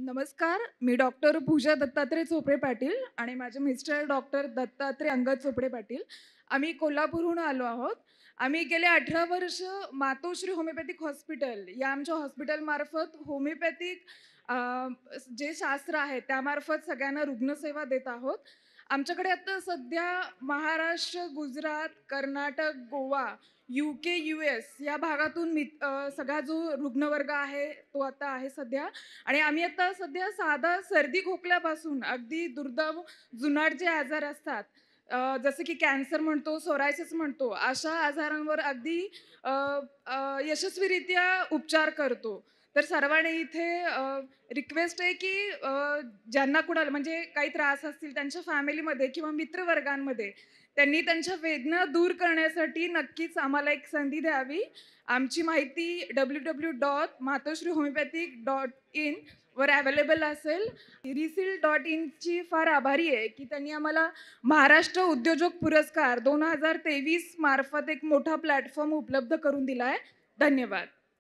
नमस्कार मी डॉक्टर पूजा दत्तात्रय चोपडे पाटील आणि माझे मिस्टर डॉक्टर दत्तात्रय अंगद चोपडे पाटील आम्ही कोल्हापूरहून आलो आहोत आम्ही गेले अठरा वर्ष मातोश्री होमिओपॅथिक हॉस्पिटल या आमच्या हॉस्पिटलमार्फत होमिओपॅथिक जे शास्त्र आहे त्यामार्फत सगळ्यांना रुग्णसेवा देत आहोत आमच्याकडे आता सध्या Maharashtra Gujarat Karnataka Goa U K U S या भागातून मी सगळा जो रुग्णवर्ग आहे तो आता आहे सध्या आणि आम्ही आता सध्या साधा सर्दी खोकल्यापासून अगदी दुर्दम जुनाट जे आजार असतात जसं की कॅन्सर म्हणतो सोरायसिस म्हणतो अशा आजारांवर अगदी यशस्वीरित्या उपचार करतो तर सर्वांनी इथे रिक्वेस्ट आहे की ज्यांना कुणाल म्हणजे काही त्रास असतील त्यांच्या फॅमिलीमध्ये किंवा मित्रवर्गांमध्ये त्यांनी त्यांच्या वेदना दूर करण्यासाठी नक्कीच आम्हाला एक संधी द्यावी आमची माहिती W W dot Matoshri homeopathic dot in वर अवेलेबल असेल रिसिल डॉट इनची फार आभारी आहे की त्यांनी आम्हाला महाराष्ट्र उद्योजक पुरस्कार दोन हजार तेवीस मार्फत एक मोठा प्लॅटफॉर्म उपलब्ध करून दिला आहे धन्यवाद